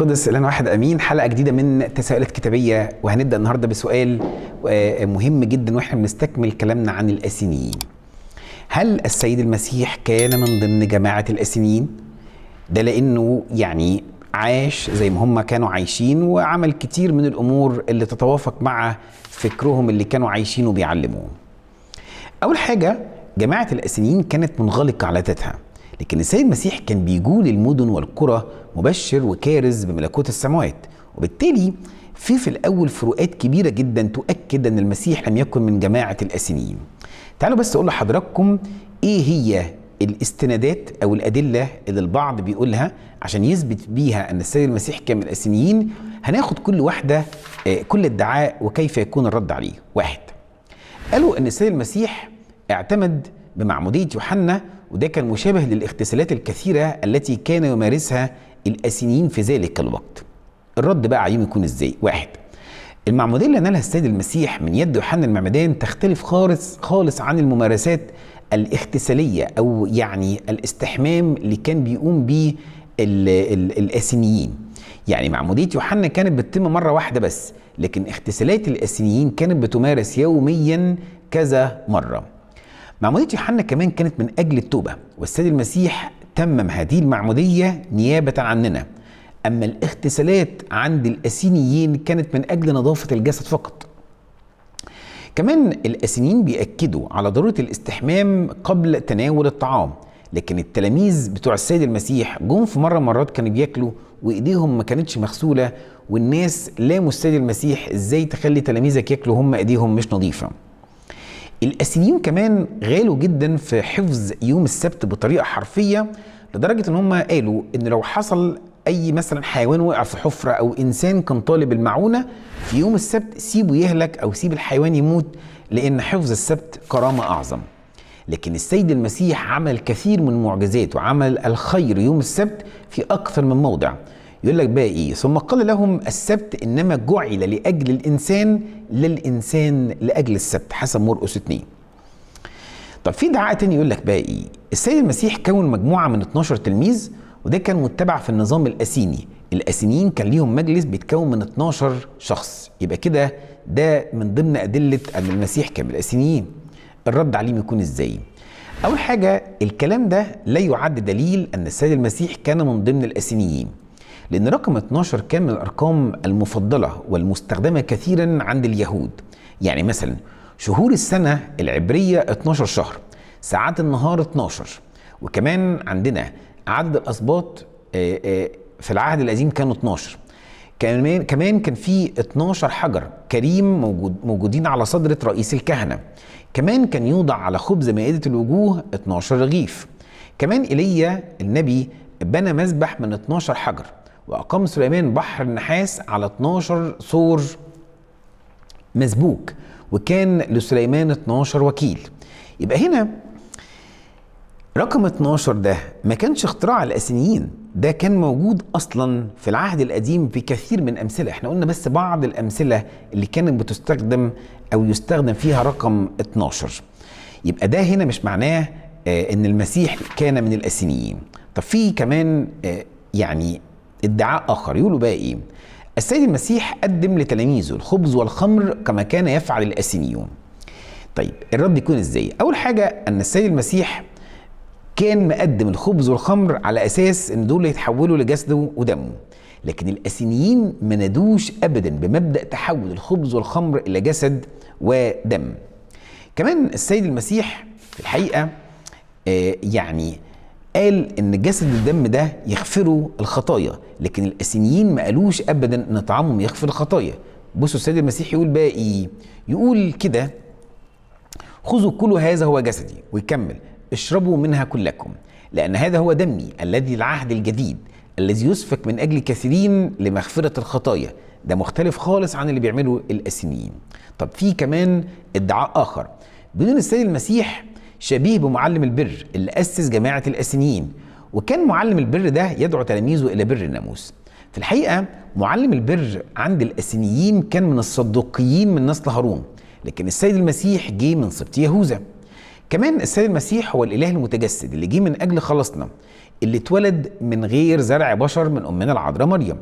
القدس الان واحد امين حلقه جديده من تساؤلات كتابيه وهنبدا النهارده بسؤال آه، مهم جدا واحنا بنستكمل كلامنا عن الاسينيين هل السيد المسيح كان من ضمن جماعه الاسينيين ده لانه يعني عاش زي ما هم كانوا عايشين وعمل كتير من الامور اللي تتوافق مع فكرهم اللي كانوا عايشين وبيعلموه اول حاجه جماعه الاسينيين كانت منغلقه على ذاتها لكن السيد المسيح كان بيجول المدن والقرى مبشر وكارز بملكوت السماوات وبالتالي في في الأول فروقات كبيرة جدا تؤكد أن المسيح لم يكن من جماعة الأسينيين تعالوا بس أقول لحضراتكم إيه هي الاستنادات أو الأدلة اللي البعض بيقولها عشان يثبت بيها أن السيد المسيح كان من الأسينيين هناخد كل واحدة آه، كل ادعاء وكيف يكون الرد عليه واحد قالوا أن السيد المسيح اعتمد بمعمودية يوحنا وده كان مشابه للاغتسالات الكثيرة التي كان يمارسها الأسينيين في ذلك الوقت الرد بقى عليهم يكون ازاي واحد المعمودية اللي نالها السيد المسيح من يد يوحنا المعمدان تختلف خالص خالص عن الممارسات الاغتسالية أو يعني الاستحمام اللي كان بيقوم بيه الأسينيين يعني معمودية يوحنا كانت بتتم مرة واحدة بس لكن اغتسالات الأسينيين كانت بتمارس يوميا كذا مرة معمودية يوحنا كمان كانت من أجل التوبة والسيد المسيح تمم هذه المعمودية نيابة عننا أما الاغتسالات عند الأسينيين كانت من أجل نظافة الجسد فقط كمان الأسينيين بيأكدوا على ضرورة الاستحمام قبل تناول الطعام لكن التلاميذ بتوع السيد المسيح جم في مرة مرات كانوا بياكلوا وإيديهم ما كانتش مغسولة والناس لاموا السيد المسيح إزاي تخلي تلاميذك ياكلوا هم إيديهم مش نظيفة الاسيديون كمان غالوا جدا في حفظ يوم السبت بطريقه حرفيه لدرجه ان هم قالوا ان لو حصل اي مثلا حيوان وقع في حفره او انسان كان طالب المعونه في يوم السبت سيبه يهلك او سيب الحيوان يموت لان حفظ السبت كرامه اعظم لكن السيد المسيح عمل كثير من المعجزات وعمل الخير يوم السبت في اكثر من موضع يقول لك بقى ايه ثم قال لهم السبت انما جعل لاجل الانسان للانسان لاجل السبت حسب مرقس 2 طب في دعاء تاني يقول لك بقى ايه السيد المسيح كون مجموعه من 12 تلميذ وده كان متبع في النظام الاسيني الاسينيين كان ليهم مجلس بيتكون من 12 شخص يبقى كده ده من ضمن ادله ان المسيح كان بالاسينيين الاسينيين الرد عليهم يكون ازاي اول حاجه الكلام ده لا يعد دليل ان السيد المسيح كان من ضمن الاسينيين لأن رقم 12 كان من الأرقام المفضلة والمستخدمة كثيرا عند اليهود يعني مثلا شهور السنة العبرية 12 شهر ساعات النهار 12 وكمان عندنا عدد الأسباط آه، آه، في العهد القديم كانوا 12 كمان كمان كان في 12 حجر كريم موجود موجودين على صدرة رئيس الكهنة كمان كان يوضع على خبز مائدة الوجوه 12 رغيف كمان إيليا النبي بنى مسبح من 12 حجر وأقام سليمان بحر النحاس على 12 سور مسبوك وكان لسليمان 12 وكيل يبقى هنا رقم 12 ده ما كانش اختراع الاسينيين ده كان موجود اصلا في العهد القديم في كثير من أمثلة احنا قلنا بس بعض الامثله اللي كانت بتستخدم او يستخدم فيها رقم 12 يبقى ده هنا مش معناه آه ان المسيح كان من الاسينيين طب في كمان آه يعني ادعاء آخر يقولوا بقى إيه السيد المسيح قدم لتلاميذه الخبز والخمر كما كان يفعل الأسينيون طيب الرد يكون إزاي أول حاجة أن السيد المسيح كان مقدم الخبز والخمر على أساس أن دول يتحولوا لجسده ودمه لكن الأسينيين ما نادوش أبدا بمبدأ تحول الخبز والخمر إلى جسد ودم كمان السيد المسيح في الحقيقة آه، يعني قال ان جسد الدم ده يغفره الخطايا لكن الاسينيين ما قالوش ابدا ان طعامهم يغفر الخطايا بصوا السيد المسيح يقول بقى ايه يقول كده خذوا كل هذا هو جسدي ويكمل اشربوا منها كلكم لان هذا هو دمي الذي العهد الجديد الذي يسفك من اجل كثيرين لمغفره الخطايا ده مختلف خالص عن اللي بيعمله الاسينيين طب في كمان ادعاء اخر بدون السيد المسيح شبيه بمعلم البر اللي أسس جماعة الأسينيين وكان معلم البر ده يدعو تلاميذه إلى بر الناموس في الحقيقة معلم البر عند الأسينيين كان من الصدوقيين من نسل هارون لكن السيد المسيح جه من سبط يهوذا كمان السيد المسيح هو الإله المتجسد اللي جه من أجل خلاصنا اللي اتولد من غير زرع بشر من أمنا العذراء مريم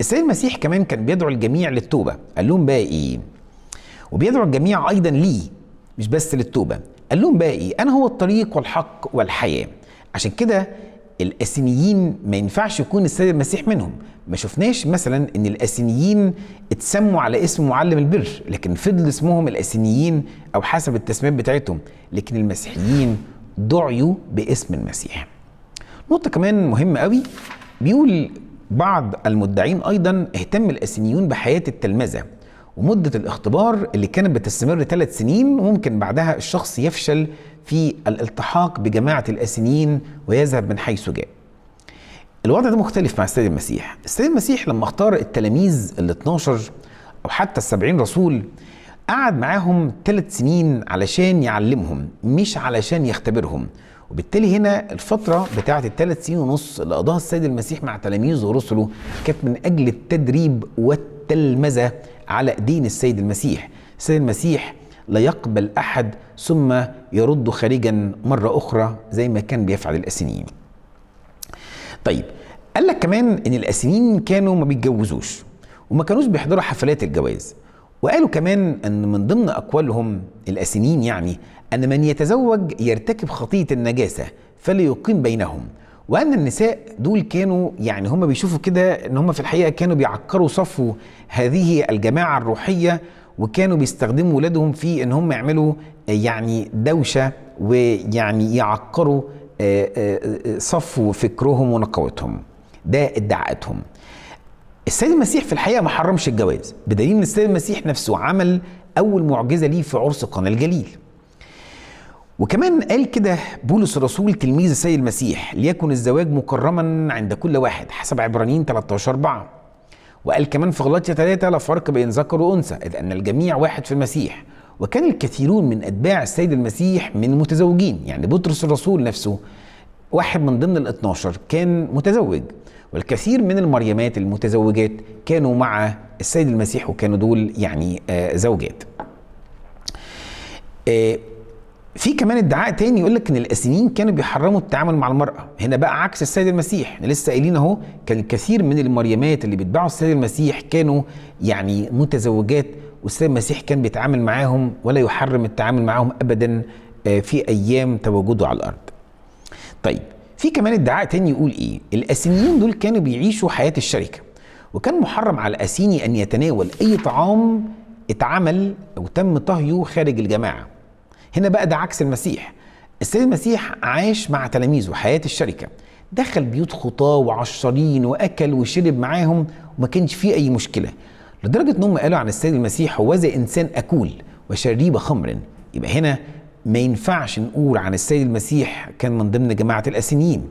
السيد المسيح كمان كان بيدعو الجميع للتوبة قال لهم بقى إيه وبيدعو الجميع أيضا ليه مش بس للتوبة قال لهم بقى ايه انا هو الطريق والحق والحياه عشان كده الاسينيين ما ينفعش يكون السيد المسيح منهم ما شفناش مثلا ان الاسينيين اتسموا على اسم معلم البر لكن فضل اسمهم الاسينيين او حسب التسميات بتاعتهم لكن المسيحيين دعيوا باسم المسيح نقطة كمان مهمة قوي بيقول بعض المدعين أيضا اهتم الأسينيون بحياة التلمذة ومدة الاختبار اللي كانت بتستمر ثلاث سنين ممكن بعدها الشخص يفشل في الالتحاق بجماعة الأسينيين ويذهب من حيث جاء الوضع ده مختلف مع السيد المسيح السيد المسيح لما اختار التلاميذ ال 12 أو حتى السبعين رسول قعد معاهم ثلاث سنين علشان يعلمهم مش علشان يختبرهم وبالتالي هنا الفترة بتاعة الثلاث سنين ونص اللي قضاها السيد المسيح مع تلاميذه ورسله كانت من أجل التدريب والتدريب والتلمذة على دين السيد المسيح السيد المسيح لا يقبل أحد ثم يرد خارجا مرة أخرى زي ما كان بيفعل الأسنين طيب قال لك كمان ان الأسنين كانوا ما بيتجوزوش وما كانوش بيحضروا حفلات الجواز وقالوا كمان ان من ضمن اقوالهم الأسنين يعني ان من يتزوج يرتكب خطيه النجاسه فليقيم بينهم وان النساء دول كانوا يعني هم بيشوفوا كده ان هم في الحقيقه كانوا بيعكروا صفو هذه الجماعه الروحيه وكانوا بيستخدموا ولادهم في ان هم يعملوا يعني دوشه ويعني يعكروا آه، آه، آه، صفو فكرهم ونقاوتهم ده ادعاءاتهم السيد المسيح في الحقيقه ما حرمش الجواز بدليل ان السيد المسيح نفسه عمل اول معجزه ليه في عرس قنا الجليل وكمان قال كده بولس الرسول تلميذ السيد المسيح ليكن الزواج مكرما عند كل واحد حسب عبرانيين 13 4 وقال كمان في غلطية 3 لا فرق بين ذكر وأنثى إذ أن الجميع واحد في المسيح وكان الكثيرون من أتباع السيد المسيح من المتزوجين يعني بطرس الرسول نفسه واحد من ضمن ال 12 كان متزوج والكثير من المريمات المتزوجات كانوا مع السيد المسيح وكانوا دول يعني آه زوجات آه في كمان ادعاء تاني يقول لك ان الاسينيين كانوا بيحرموا التعامل مع المراه هنا بقى عكس السيد المسيح احنا لسه قايلين اهو كان كثير من المريمات اللي بيتبعوا السيد المسيح كانوا يعني متزوجات والسيد المسيح كان بيتعامل معاهم ولا يحرم التعامل معاهم ابدا آه، في ايام تواجده على الارض طيب في كمان ادعاء تاني يقول ايه الاسينيين دول كانوا بيعيشوا حياه الشركه وكان محرم على الاسيني ان يتناول اي طعام اتعمل او تم طهيه خارج الجماعه هنا بقى ده عكس المسيح السيد المسيح عاش مع تلاميذه حياة الشركة دخل بيوت خطاة وعشرين وأكل وشرب معاهم وما كانش فيه أي مشكلة لدرجة أنهم قالوا عن السيد المسيح هو زي إنسان أكول وشريب خمر يبقى هنا ما ينفعش نقول عن السيد المسيح كان من ضمن جماعة الأسينيين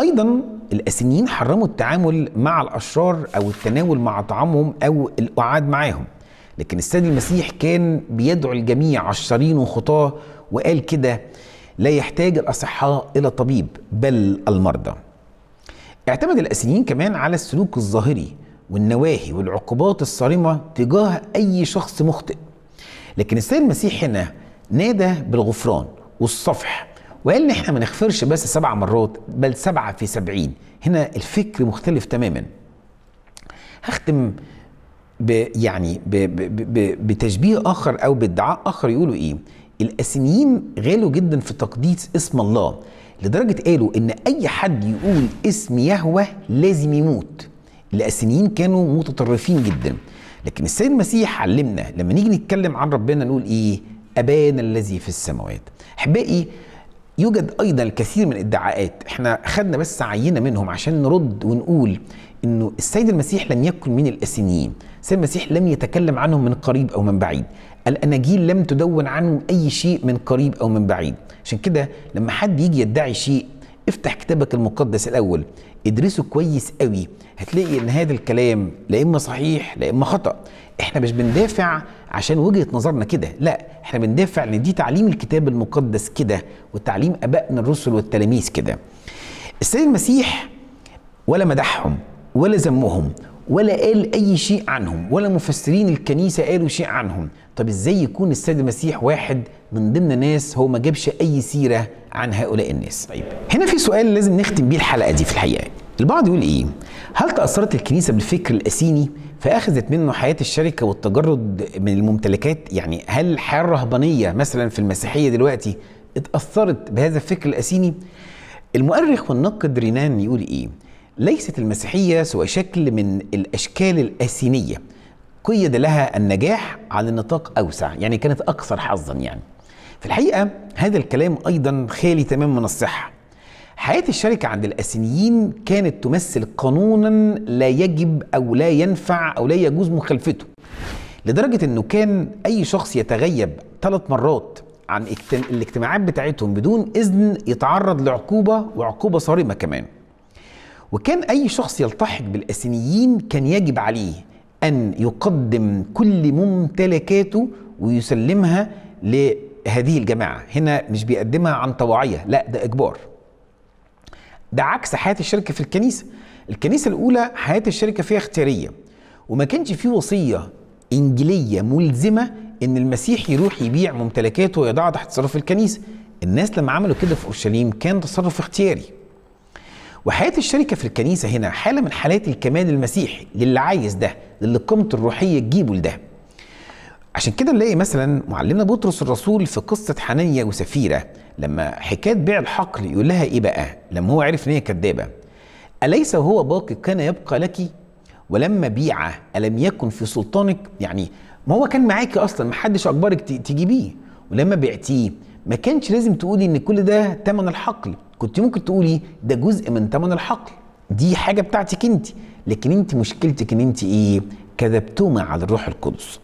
أيضا الأسينيين حرموا التعامل مع الأشرار أو التناول مع طعامهم أو القعاد معاهم لكن السيد المسيح كان بيدعو الجميع عشرين وخطاه وقال كده لا يحتاج الأصحاء إلى طبيب بل المرضى اعتمد الأسيين كمان على السلوك الظاهري والنواهي والعقوبات الصارمة تجاه أي شخص مخطئ لكن السيد المسيح هنا نادى بالغفران والصفح وقال ان احنا ما نغفرش بس سبع مرات بل سبعة في سبعين هنا الفكر مختلف تماما هختم ب يعني ب ب ب بتشبيه اخر او بادعاء اخر يقولوا ايه الاسينيين غالوا جدا في تقديس اسم الله لدرجه قالوا ان اي حد يقول اسم يهوه لازم يموت الاسينيين كانوا متطرفين جدا لكن السيد المسيح علمنا لما نيجي نتكلم عن ربنا نقول ايه ابانا الذي في السماوات احبائي يوجد ايضا الكثير من الادعاءات احنا خدنا بس عينه منهم عشان نرد ونقول انه السيد المسيح لم يكن من الاسينيين السيد المسيح لم يتكلم عنهم من قريب او من بعيد الاناجيل لم تدون عنهم اي شيء من قريب او من بعيد عشان كده لما حد يجي يدعي شيء افتح كتابك المقدس الاول ادرسه كويس قوي هتلاقي ان هذا الكلام لا اما صحيح لا اما خطا احنا مش بندافع عشان وجهه نظرنا كده لا احنا بندافع ان دي تعليم الكتاب المقدس كده وتعليم ابائنا الرسل والتلاميذ كده السيد المسيح ولا مدحهم ولا ذمهم ولا قال اي شيء عنهم ولا مفسرين الكنيسه قالوا شيء عنهم طب ازاي يكون السيد المسيح واحد من ضمن ناس هو ما جابش اي سيره عن هؤلاء الناس طيب هنا في سؤال لازم نختم بيه الحلقه دي في الحقيقه البعض يقول ايه هل تاثرت الكنيسه بالفكر الاسيني فاخذت منه حياه الشركه والتجرد من الممتلكات يعني هل الحياه الرهبانيه مثلا في المسيحيه دلوقتي اتاثرت بهذا الفكر الاسيني المؤرخ والناقد رينان يقول ايه ليست المسيحيه سوى شكل من الاشكال الاسينيه قيد لها النجاح على نطاق اوسع يعني كانت اكثر حظا يعني في الحقيقة هذا الكلام أيضا خالي تماما من الصحة حياة الشركة عند الأسينيين كانت تمثل قانونا لا يجب أو لا ينفع أو لا يجوز مخالفته لدرجة أنه كان أي شخص يتغيب ثلاث مرات عن الاجتماعات بتاعتهم بدون إذن يتعرض لعقوبة وعقوبة صارمة كمان وكان أي شخص يلتحق بالأسينيين كان يجب عليه أن يقدم كل ممتلكاته ويسلمها هذه الجماعه هنا مش بيقدمها عن طواعيه لا ده اجبار ده عكس حياه الشركه في الكنيسه الكنيسه الاولى حياه الشركه فيها اختياريه وما كانش فيه وصيه انجيليه ملزمه ان المسيح يروح يبيع ممتلكاته ويضعها تحت تصرف الكنيسه الناس لما عملوا كده في اورشليم كان تصرف اختياري وحياه الشركه في الكنيسه هنا حاله من حالات الكمال المسيحي للي عايز ده للي قيمته الروحيه تجيبه لده عشان كده نلاقي مثلا معلمنا بطرس الرسول في قصه حنيه وسفيره لما حكايه بيع الحقل يقول لها ايه بقى لما هو عرف ان هي كدابه اليس هو باقي كان يبقى لك ولما بيعه الم يكن في سلطانك يعني ما هو كان معاكي اصلا ما حدش اجبرك تجيبيه ولما بعتيه ما كانش لازم تقولي ان كل ده تمن الحقل كنت ممكن تقولي ده جزء من تمن الحقل دي حاجه بتاعتك انت لكن انت مشكلتك ان انت ايه كذبتما على الروح القدس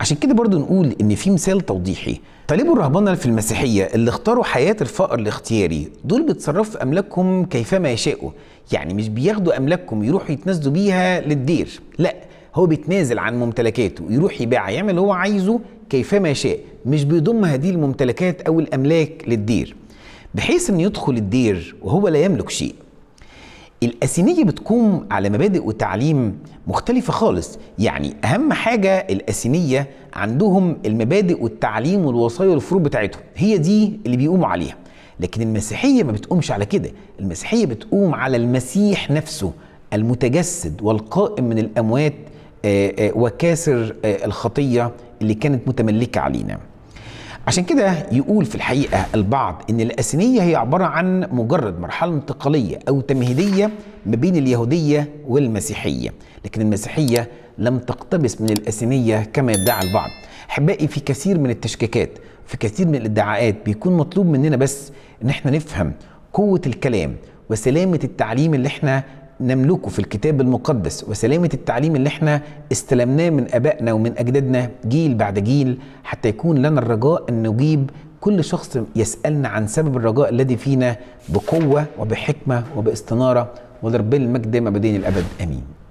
عشان كده برضو نقول ان في مثال توضيحي طالبوا الرهبانه في المسيحيه اللي اختاروا حياه الفقر الاختياري دول بيتصرفوا في املاكهم كيفما يشاءوا يعني مش بياخدوا املاكهم يروحوا يتنازلوا بيها للدير لا هو بيتنازل عن ممتلكاته يروح يبيعها يعمل اللي هو عايزه كيفما يشاء مش بيضم هذه الممتلكات او الاملاك للدير بحيث ان يدخل الدير وهو لا يملك شيء الأسينية بتقوم على مبادئ وتعليم مختلفة خالص يعني أهم حاجة الأسينية عندهم المبادئ والتعليم والوصايا والفروض بتاعتهم هي دي اللي بيقوموا عليها لكن المسيحية ما بتقومش على كده المسيحية بتقوم على المسيح نفسه المتجسد والقائم من الأموات آه، آه، وكاسر آه، الخطية اللي كانت متملكة علينا عشان كده يقول في الحقيقة البعض إن الأسينية هي عبارة عن مجرد مرحلة انتقالية أو تمهيدية ما بين اليهودية والمسيحية لكن المسيحية لم تقتبس من الأسينية كما يدعي البعض أحبائي في كثير من التشكيكات في كثير من الادعاءات بيكون مطلوب مننا بس إن احنا نفهم قوة الكلام وسلامة التعليم اللي احنا نملكه في الكتاب المقدس وسلامة التعليم اللي احنا استلمناه من أبائنا ومن أجدادنا جيل بعد جيل حتى يكون لنا الرجاء أن نجيب كل شخص يسألنا عن سبب الرجاء الذي فينا بقوة وبحكمة وباستنارة ولرب المجد ما بدين الأبد آمين